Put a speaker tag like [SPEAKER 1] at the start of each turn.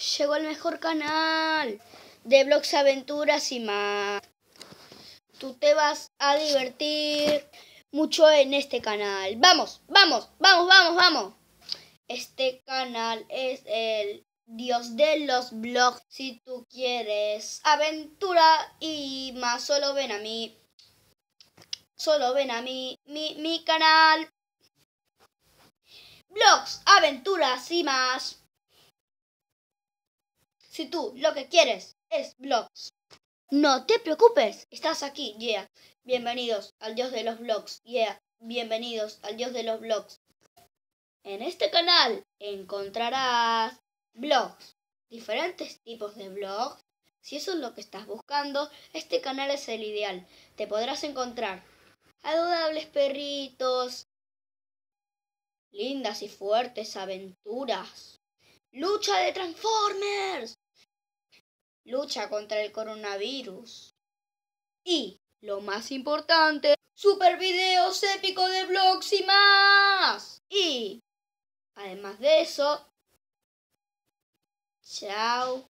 [SPEAKER 1] llegó el mejor canal de blogs, aventuras y más. Tú te vas a divertir mucho en este canal. Vamos, vamos, vamos, vamos, vamos. Este canal es el dios de los blogs. Si tú quieres aventura y más, solo ven a mí. Solo ven a mí, mi, mi canal. Blogs, aventuras y más. Si tú lo que quieres es blogs. No te preocupes, estás aquí, yeah. Bienvenidos al dios de los blogs, yeah. Bienvenidos al dios de los blogs. En este canal encontrarás blogs, diferentes tipos de blogs. Si eso es lo que estás buscando, este canal es el ideal. Te podrás encontrar adorables perritos, lindas y fuertes aventuras, lucha de Transformers, lucha contra el coronavirus. Y, lo más importante, super videos épicos de vlogs y más. Y, además de eso, chao.